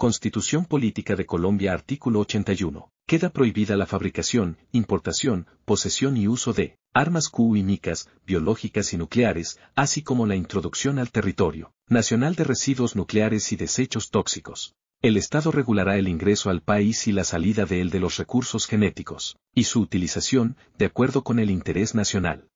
Constitución Política de Colombia Artículo 81. Queda prohibida la fabricación, importación, posesión y uso de armas Q biológicas y nucleares, así como la introducción al territorio nacional de residuos nucleares y desechos tóxicos. El Estado regulará el ingreso al país y la salida de él de los recursos genéticos, y su utilización, de acuerdo con el interés nacional.